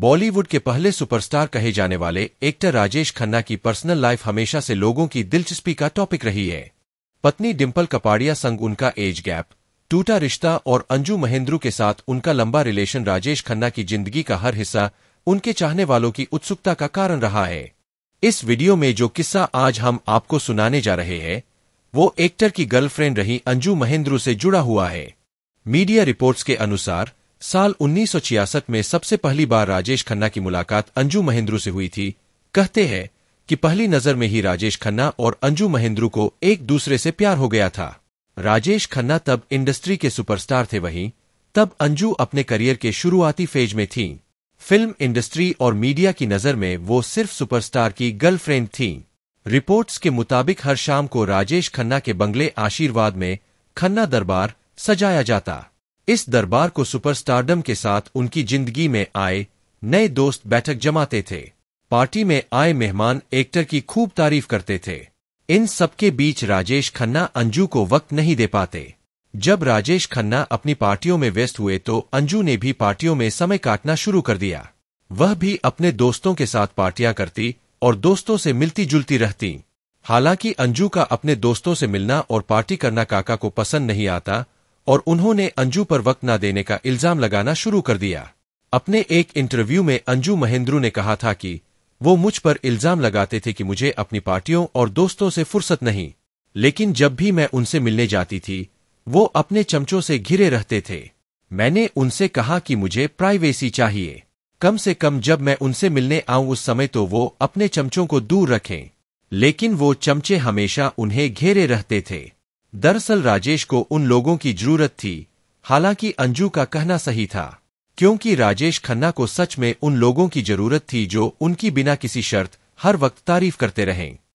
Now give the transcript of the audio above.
बॉलीवुड के पहले सुपरस्टार कहे जाने वाले एक्टर राजेश खन्ना की पर्सनल लाइफ हमेशा से लोगों की दिलचस्पी का टॉपिक रही है पत्नी डिम्पल कपाड़िया संग उनका एज गैप टूटा रिश्ता और अंजू महेंद्रू के साथ उनका लंबा रिलेशन राजेश खन्ना की जिंदगी का हर हिस्सा उनके चाहने वालों की उत्सुकता का कारण रहा है इस वीडियो में जो किस्सा आज हम आपको सुनाने जा रहे हैं वो एक्टर की गर्लफ्रेंड रही अंजू महेंद्रू से जुड़ा हुआ है मीडिया रिपोर्ट्स के अनुसार साल 1966 में सबसे पहली बार राजेश खन्ना की मुलाकात अंजू महेंद्रू से हुई थी कहते हैं कि पहली नजर में ही राजेश खन्ना और अंजू महेंद्रू को एक दूसरे से प्यार हो गया था राजेश खन्ना तब इंडस्ट्री के सुपरस्टार थे वहीं तब अंजू अपने करियर के शुरुआती फेज में थीं। फिल्म इंडस्ट्री और मीडिया की नजर में वो सिर्फ सुपरस्टार की गर्लफ्रेंड थीं। रिपोर्ट्स के मुताबिक हर शाम को राजेश खन्ना के बंगले आशीर्वाद में खन्ना दरबार सजाया जाता इस दरबार को सुपरस्टारडम के साथ उनकी जिंदगी में आए नए दोस्त बैठक जमाते थे पार्टी में आए मेहमान एक्टर की खूब तारीफ करते थे इन सबके बीच राजेश खन्ना अंजू को वक्त नहीं दे पाते जब राजेश खन्ना अपनी पार्टियों में व्यस्त हुए तो अंजू ने भी पार्टियों में समय काटना शुरू कर दिया वह भी अपने दोस्तों के साथ पार्टियां करती और दोस्तों से मिलती जुलती रहती हालांकि अंजू का अपने दोस्तों से मिलना और पार्टी करना काका को पसंद नहीं आता और उन्होंने अंजू पर वक्त न देने का इल्जाम लगाना शुरू कर दिया अपने एक इंटरव्यू में अंजू महेंद्रू ने कहा था कि वो मुझ पर इल्जाम लगाते थे कि मुझे अपनी पार्टियों और दोस्तों से फुर्सत नहीं लेकिन जब भी मैं उनसे मिलने जाती थी वो अपने चमचों से घिरे रहते थे मैंने उनसे कहा कि मुझे प्राइवेसी चाहिए कम से कम जब मैं उनसे मिलने आऊं उस समय तो वो अपने चमचों को दूर रखें लेकिन वो चमचे हमेशा उन्हें घेरे रहते थे दरअसल राजेश को उन लोगों की जरूरत थी हालांकि अंजू का कहना सही था क्योंकि राजेश खन्ना को सच में उन लोगों की जरूरत थी जो उनकी बिना किसी शर्त हर वक्त तारीफ करते रहें